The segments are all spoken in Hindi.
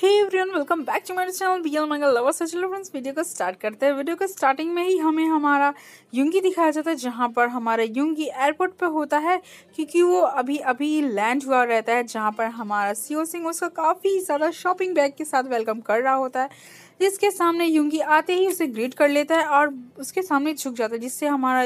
Hey everyone welcome back to my channel B L Mangal lover से फ्रेंड्स वीडियो को स्टार्ट करते हैं वीडियो के स्टार्टिंग में ही हमें हमारा युंगी दिखाया जाता है जहाँ पर हमारा युंगी एयरपोर्ट पे होता है क्योंकि वो अभी अभी लैंड हुआ रहता है जहाँ पर हमारा सीओ सिंह उसका काफ़ी ज़्यादा शॉपिंग बैग के साथ वेलकम कर रहा होता है जिसके सामने युंगी आते ही उसे ग्रीट कर लेता है और उसके सामने झुक जाता है जिससे हमारा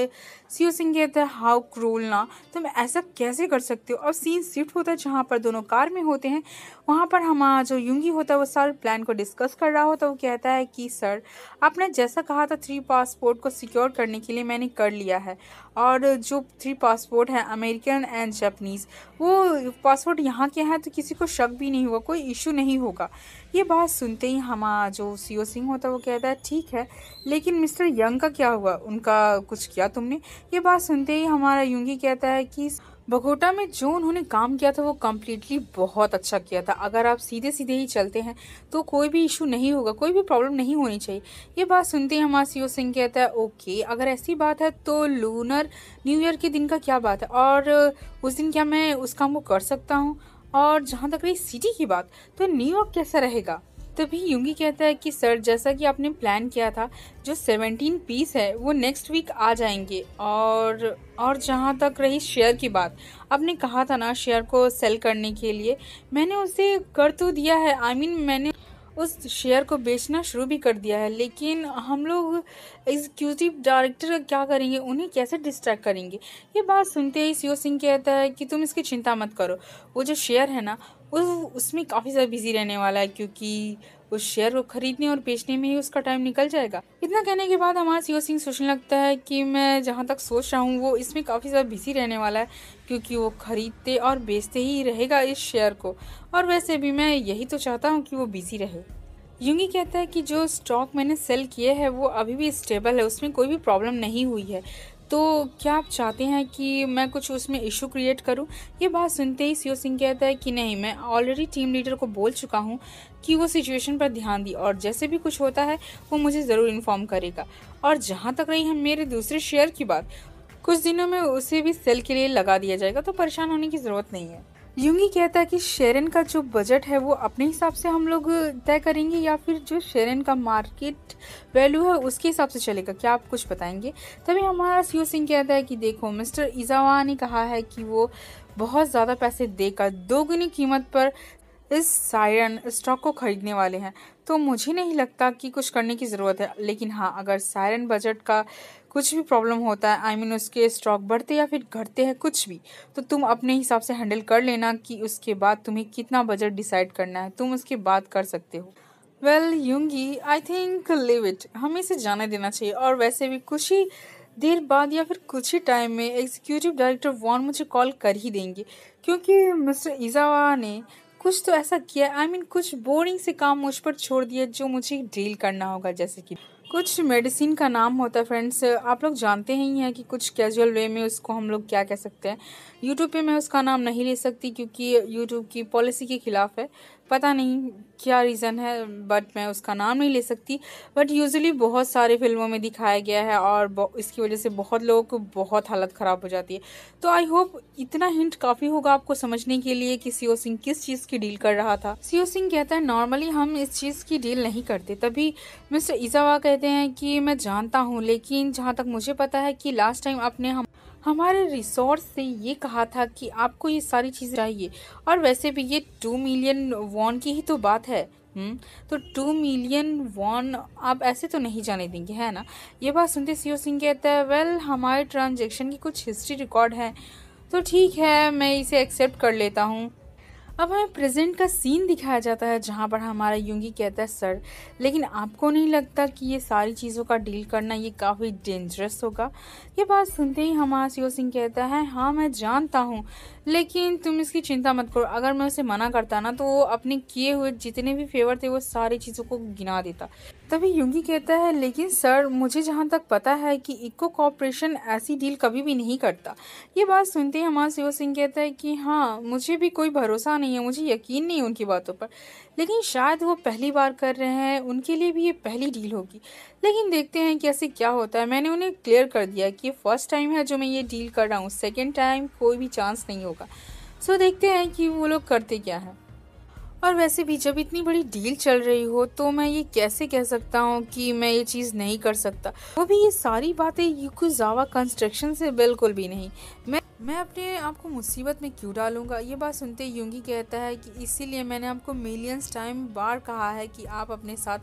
सीओ सिंह कहता है हाउ क्रूल ना तुम ऐसा कैसे कर सकते हो और सीन शिफ्ट होता है जहाँ पर दोनों कार में होते हैं वहाँ पर हमारा जो युंगी होता है वो सर प्लान को डिस्कस कर रहा होता है वो कहता है कि सर आपने जैसा कहा था थ्री पासपोर्ट को सिक्योर करने के लिए मैंने कर लिया है और जो थ्री पासपोर्ट हैं अमेरिकन एंड जापनीज़ वो पासपोर्ट यहाँ के हैं तो किसी को शक भी नहीं हुआ कोई इशू नहीं होगा ये बात सुनते ही हमारा जो सी सिंह होता है वो कहता है ठीक है लेकिन मिस्टर यंग का क्या हुआ उनका कुछ किया तुमने ये बात सुनते ही हमारा युंगी कहता है कि बगोटा में जो उन्होंने काम किया था वो कम्प्लीटली बहुत अच्छा किया था अगर आप सीधे सीधे ही चलते हैं तो कोई भी इशू नहीं होगा कोई भी प्रॉब्लम नहीं होनी चाहिए ये बात सुनते ही हमारा सी सिंह कहता है ओके अगर ऐसी बात है तो लूनर न्यू ईयर के दिन का क्या बात है और उस दिन क्या मैं उस काम को कर सकता हूँ और जहाँ तक रही सिटी की बात तो न्यूयॉर्क कैसा रहेगा तभी युगी कहता है कि सर जैसा कि आपने प्लान किया था जो सेवनटीन पीस है वो नेक्स्ट वीक आ जाएंगे और और जहाँ तक रही शेयर की बात आपने कहा था ना शेयर को सेल करने के लिए मैंने उसे कर तो दिया है आई I मीन mean, मैंने उस शेयर को बेचना शुरू भी कर दिया है लेकिन हम लोग एग्जीक्यूटिव डायरेक्टर क्या करेंगे उन्हें कैसे डिस्ट्रैक्ट करेंगे ये बात सुनते ही सीओ सिंह कहता है कि तुम इसकी चिंता मत करो वो जो शेयर है ना उस उसमें काफ़ी ज़्यादा बिजी रहने वाला है क्योंकि उस शेयर को खरीदने और बेचने में ही उसका टाइम निकल जाएगा इतना कहने के बाद हमारा सीओ सिंह सोचने लगता है कि मैं जहाँ तक सोच रहा हूँ वो इसमें काफ़ी ज़्यादा बिजी रहने वाला है क्योंकि वो खरीदते और बेचते ही रहेगा इस शेयर को और वैसे भी मैं यही तो चाहता हूँ कि वो बिजी रहे यूंगी कहता है कि जो स्टॉक मैंने सेल किए है वो अभी भी स्टेबल है उसमें कोई भी प्रॉब्लम नहीं हुई है तो क्या आप चाहते हैं कि मैं कुछ उसमें इशू क्रिएट करूं? ये बात सुनते ही सीओ सिंह कहता है कि नहीं मैं ऑलरेडी टीम लीडर को बोल चुका हूं कि वो सिचुएशन पर ध्यान दी और जैसे भी कुछ होता है वो मुझे ज़रूर इन्फॉर्म करेगा और जहाँ तक रही है मेरे दूसरे शेयर की बात कुछ दिनों में उसे भी सेल के लिए लगा दिया जाएगा तो परेशान होने की ज़रूरत नहीं है यूंगी कहता है कि शेरन का जो बजट है वो अपने हिसाब से हम लोग तय करेंगे या फिर जो शेरन का मार्केट वैल्यू है उसके हिसाब से चलेगा क्या आप कुछ बताएंगे तभी हमारा सीओ सिंह कहता है कि देखो मिस्टर इजावा ने कहा है कि वो बहुत ज़्यादा पैसे देकर दोगुनी कीमत पर इस सायरन स्टॉक को खरीदने वाले हैं तो मुझे नहीं लगता कि कुछ करने की ज़रूरत है लेकिन हाँ अगर सायरन बजट का कुछ भी प्रॉब्लम होता है आई I मीन mean, उसके स्टॉक बढ़ते या फिर घटते हैं कुछ भी तो तुम अपने हिसाब से हैंडल कर लेना कि उसके बाद तुम्हें कितना बजट डिसाइड करना है तुम उसके बाद कर सकते हो वेल यूंगी आई थिंक लिव इट हमें इसे जाने देना चाहिए और वैसे भी कुछ ही देर बाद या फिर कुछ ही टाइम में एग्जीक्यूटिव डायरेक्टर वॉन मुझे कॉल कर ही देंगे क्योंकि मिस्टर ईजावा ने कुछ तो ऐसा किया आई I मीन mean, कुछ बोरिंग से काम मुझ पर छोड़ दिए जो मुझे डील करना होगा जैसे कि कुछ मेडिसिन का नाम होता है फ्रेंड्स आप लोग जानते ही हैं कि कुछ कैजुअल वे में उसको हम लोग क्या कह सकते हैं यूट्यूब पे मैं उसका नाम नहीं ले सकती क्योंकि यूट्यूब की पॉलिसी के ख़िलाफ़ है पता नहीं क्या रीज़न है बट मैं उसका नाम नहीं ले सकती बट यूजुअली बहुत सारे फिल्मों में दिखाया गया है और इसकी वजह से बहुत लोगों को बहुत हालत ख़राब हो जाती है तो आई होप इतना हिंट काफ़ी होगा आपको समझने के लिए कि सीओ सिंह किस चीज़ की डील कर रहा था सीओ सिंह कहता है नॉर्मली हम इस चीज़ की डील नहीं करते तभी मिस्टर ईजावा कहते हैं कि मैं जानता हूँ लेकिन जहाँ तक मुझे पता है कि लास्ट टाइम आपने हम हमारे रिसोर्स से ये कहा था कि आपको ये सारी चीज़ चाहिए और वैसे भी ये टू मिलियन वॉन की ही तो बात है हुँ? हम्म, तो टू मिलियन वॉन आप ऐसे तो नहीं जाने देंगे है ना ये बात सुनते सीओ सिंह कहता है वेल हमारे ट्रांजेक्शन की कुछ हिस्ट्री रिकॉर्ड है तो ठीक है मैं इसे एक्सेप्ट कर लेता हूँ अब हमें प्रेजेंट का सीन दिखाया जाता है जहाँ पर हमारा युंगी कहता है सर लेकिन आपको नहीं लगता कि ये सारी चीज़ों का डील करना ये काफ़ी डेंजरस होगा ये बात सुनते ही हमारा सीओ सिंह कहता है हाँ मैं जानता हूँ लेकिन तुम इसकी चिंता मत करो अगर मैं उसे मना करता ना तो वो अपने किए हुए जितने भी फेवर थे वो सारी चीज़ों को गिना देता तभी युंगी कहता है लेकिन सर मुझे जहाँ तक पता है कि इको कॉपरेशन ऐसी डील कभी भी नहीं करता ये बात सुनते ही हमारा शिव सिंह कहता है कि हाँ मुझे भी कोई भरोसा नहीं है मुझे यकीन नहीं उनकी बातों पर लेकिन शायद वो पहली बार कर रहे हैं उनके लिए भी ये पहली डील होगी लेकिन देखते हैं कि ऐसे क्या होता है मैंने उन्हें क्लियर कर दिया कि ये फर्स्ट टाइम है जो मैं ये डील कर रहा हूँ सेकेंड टाइम कोई भी चांस नहीं होगा सो देखते हैं कि वो लोग करते क्या है और वैसे भी जब इतनी बड़ी डील चल रही हो तो मैं ये कैसे कह सकता हूँ कि मैं ये चीज़ नहीं कर सकता वो भी ये सारी बातें यूकुजावा कंस्ट्रक्शन से बिल्कुल भी नहीं मैं मैं अपने आप को मुसीबत में क्यों डालूंगा ये बात सुनते यूंगी कहता है कि इसीलिए मैंने आपको मिलियंस टाइम बार कहा है कि आप अपने साथ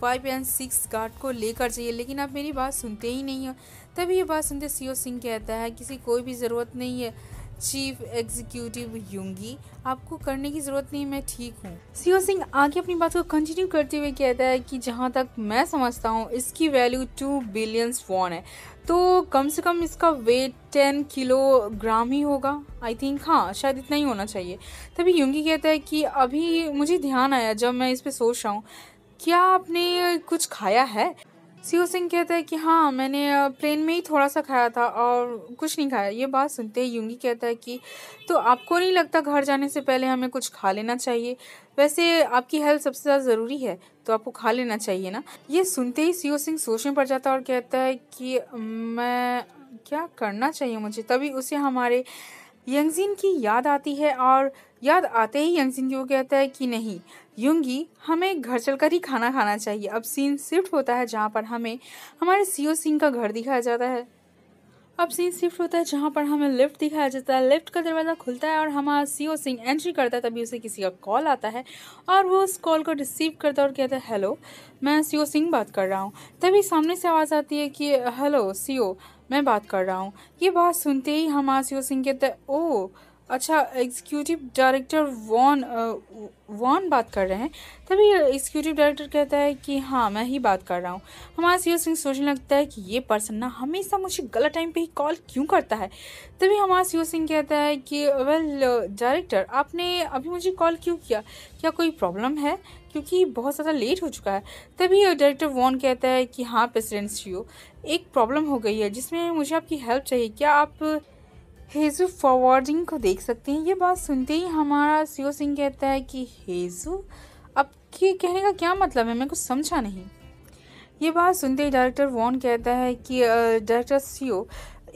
फाइव एंड सिक्स गार्ड को लेकर जाइए लेकिन आप मेरी बात सुनते ही नहीं हो तभी ये बात सुनते सीओ सिंह कहता है किसी कोई भी ज़रूरत नहीं है चीफ एग्जीक्यूटिव यूंगी आपको करने की ज़रूरत नहीं मैं ठीक हूँ सीओ सिंह आगे अपनी बात को कंटिन्यू करते हुए कहता है कि जहाँ तक मैं समझता हूँ इसकी वैल्यू टू बिलियन वॉन है तो कम से कम इसका वेट टेन किलोग्राम ही होगा आई थिंक हाँ शायद इतना ही होना चाहिए तभी यूंगी कहता है कि अभी मुझे ध्यान आया जब मैं इस पर सोच रहा हूँ क्या आपने कुछ खाया है सीओ सिंह कहता है कि हाँ मैंने प्लेन में ही थोड़ा सा खाया था और कुछ नहीं खाया ये बात सुनते ही युंगी कहता है कि तो आपको नहीं लगता घर जाने से पहले हमें कुछ खा लेना चाहिए वैसे आपकी हेल्थ सबसे ज़्यादा ज़रूरी है तो आपको खा लेना चाहिए ना ये सुनते ही सीओ सिंह सोच में पड़ जाता है और कहता है कि मैं क्या करना चाहिए मुझे तभी उसे हमारे यंगजीन की याद आती है और याद आते ही यंगसिन जो कहता है कि नहीं युंगी हमें घर चलकर ही खाना खाना चाहिए अब सीन शिफ्ट होता है जहाँ पर हमें हमारे सीओ सिंह का घर दिखाया जाता है अब सीन शिफ्ट होता है जहाँ पर हमें लिफ्ट दिखाया जाता है लिफ्ट का दरवाज़ा खुलता है और हमारा ओ सिंह एंट्री करता है तभी उसे किसी का कॉल आता है और वो उस कॉल को रिसीव करता है और कहता है हेलो मैं ओ सिंह बात कर रहा हूँ तभी सामने से आवाज़ आती है कि हेलो ओ मैं बात कर रहा हूँ ये बात सुनते ही हमारा ओ सिंह कहता है ओ oh, अच्छा एग्जीक्यूटिव डायरेक्टर वॉन वॉन बात कर रहे हैं तभी एग्जीक्यूटिव डायरेक्टर कहता है कि हाँ मैं ही बात कर रहा हूँ हमारा सीओ e सिंह सोचने लगता है कि ये पर्सन ना हमेशा मुझे गलत टाइम पे ही कॉल क्यों करता है तभी हमारा सीओ e सिंह कहता है कि वेल डायरेक्टर आपने अभी मुझे कॉल क्यों किया क्या कोई प्रॉब्लम है क्योंकि बहुत ज़्यादा लेट हो चुका है तभी डायरेक्टर वॉन कहता है कि हाँ प्रेसिडेंट सीओ e एक प्रॉब्लम हो गई है जिसमें मुझे आपकी हेल्प चाहिए क्या आप हेजू फॉरवर्डिंग को देख सकते हैं ये बात सुनते ही हमारा सीओ सिंह कहता है कि हेजू अब के कहने का क्या मतलब है मैं कुछ समझा नहीं ये बात सुनते ही डायरेक्टर वॉन कहता है कि डायरेक्टर सीओ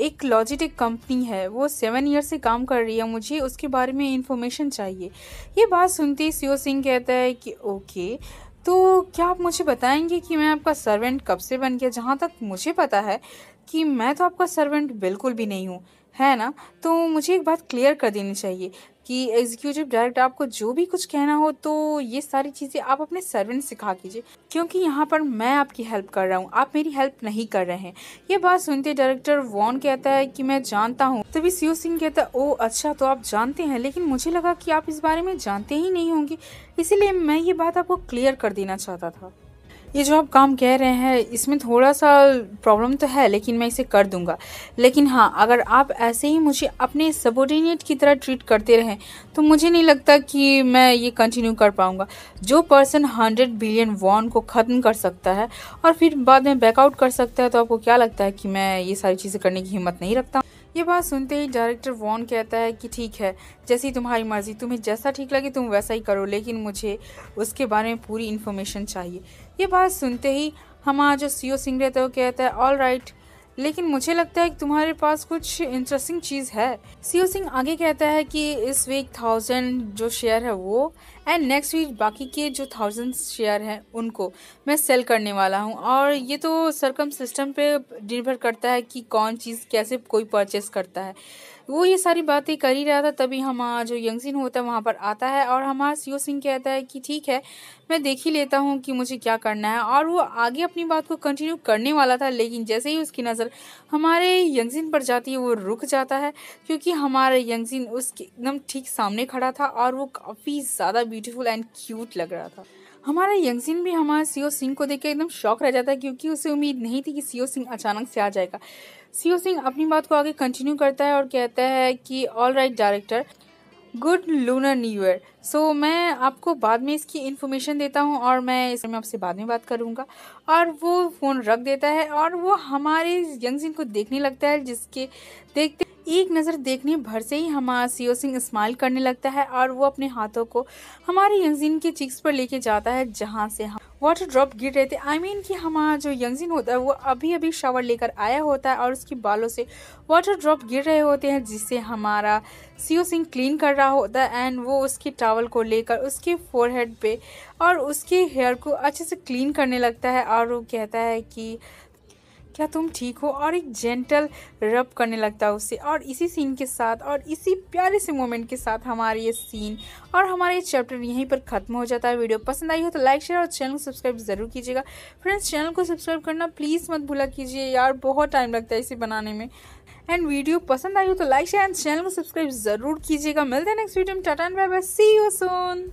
एक लॉजिटिक कंपनी है वो सेवन ईयर से काम कर रही है मुझे उसके बारे में इन्फॉर्मेशन चाहिए ये बात सुनते ही सीओ सिंह कहता है कि ओके तो क्या आप मुझे बताएंगे कि मैं आपका सर्वेंट कब से बन गया जहाँ तक मुझे पता है कि मैं तो आपका सर्वेंट बिल्कुल भी नहीं हूँ है ना तो मुझे एक बात क्लियर कर देनी चाहिए कि एग्जीक्यूटिव डायरेक्टर आपको जो भी कुछ कहना हो तो ये सारी चीज़ें आप अपने सर्वेंट सिखा कीजिए क्योंकि यहाँ पर मैं आपकी हेल्प कर रहा हूँ आप मेरी हेल्प नहीं कर रहे हैं ये बात सुनते डायरेक्टर वॉन कहता है कि मैं जानता हूँ तभी सीओ सिंह कहता है ओ अच्छा तो आप जानते हैं लेकिन मुझे लगा कि आप इस बारे में जानते ही नहीं होंगे इसीलिए मैं ये बात आपको क्लियर कर देना चाहता था ये जो आप काम कह रहे हैं इसमें थोड़ा सा प्रॉब्लम तो है लेकिन मैं इसे कर दूंगा लेकिन हाँ अगर आप ऐसे ही मुझे अपने सबोर्डिनेट की तरह ट्रीट करते रहें तो मुझे नहीं लगता कि मैं ये कंटिन्यू कर पाऊँगा जो पर्सन हंड्रेड बिलियन वॉन को ख़त्म कर सकता है और फिर बाद में बैकआउट कर सकता है तो आपको क्या लगता है कि मैं ये सारी चीज़ें करने की हिम्मत नहीं रखता ये बात सुनते ही डायरेक्टर वॉन कहता है कि ठीक है जैसी तुम्हारी मर्ज़ी तुम्हें जैसा ठीक लगे तुम वैसा ही करो लेकिन मुझे उसके बारे में पूरी इन्फॉर्मेशन चाहिए ये बात सुनते ही हमारा जो सी ओ e सिंह रहता है वो कहता है ऑल राइट लेकिन मुझे लगता है कि तुम्हारे पास कुछ इंटरेस्टिंग चीज़ है सीओ सिंह आगे कहता है कि इस वीक थाउजेंड जो शेयर है वो एंड नेक्स्ट वीक बाकी के जो थाउजेंड शेयर हैं उनको मैं सेल करने वाला हूँ और ये तो सरकम सिस्टम पे निर्भर करता है कि कौन चीज़ कैसे कोई परचेस करता है वो ये सारी बातें कर ही रहा था तभी हमारा जो यंगसिन होता है वहाँ पर आता है और हमारा सीओ सिंह कहता है कि ठीक है मैं देख ही लेता हूँ कि मुझे क्या करना है और वो आगे अपनी बात को कंटिन्यू करने वाला था लेकिन जैसे ही उसकी नज़र हमारे सिंह पर जाती है वो रुक जाता है क्योंकि हमारा सिंह उसके एकदम ठीक सामने खड़ा था और वो काफ़ी ज़्यादा ब्यूटीफुल एंड क्यूट लग रहा था हमारा यंगसिन भी हमारे सीओ सिंह को देख एकदम शौक रह जाता है क्योंकि उसे उम्मीद नहीं थी कि सीओ सिंह अचानक से आ जाएगा सीओ सिंह अपनी बात को आगे कंटिन्यू करता है और कहता है कि all right director good lunar new year so मैं आपको बाद में इसकी इन्फॉर्मेशन देता हूँ और मैं इसमें आपसे बाद में बात करूँगा और वो फ़ोन रख देता है और वो हमारे यंग सिंह को देखने लगता है जिसके देखते एक नज़र देखने भर से ही हमारा सीओ सिंह स्माइल करने लगता है और वो अपने हाथों को हमारे यंगजीन के चिक्स पर लेके जाता है जहाँ से हम वाटर ड्रॉप गिर रहे थे आई I मीन mean कि हमारा जो यंगजिन होता है वो अभी अभी शावर लेकर आया होता है और उसके बालों से वाटर ड्रॉप गिर रहे होते हैं जिससे हमारा सीओ सिंह क्लीन कर रहा होता है एंड वो उसके टावल को लेकर उसके फोरहेड पे और उसके हेयर को अच्छे से क्लीन करने लगता है और वो कहता है कि क्या तुम ठीक हो और एक जेंटल रब करने लगता है उससे और इसी सीन के साथ और इसी प्यारे से मोमेंट के साथ हमारे ये सीन और हमारा ये चैप्टर यहीं पर ख़त्म हो जाता है वीडियो पसंद आई हो तो लाइक शेयर और चैनल को सब्सक्राइब ज़रूर कीजिएगा फ्रेंड्स चैनल को सब्सक्राइब करना प्लीज़ मत भूला कीजिए यार बहुत टाइम लगता है इसे बनाने में एंड वीडियो पसंद आई हो तो लाइक शेयर एंड चैनल को सब्सक्राइब ज़रूर कीजिएगा मिलते हैं नेक्स्ट वीडियो में tata and bye bye see you Son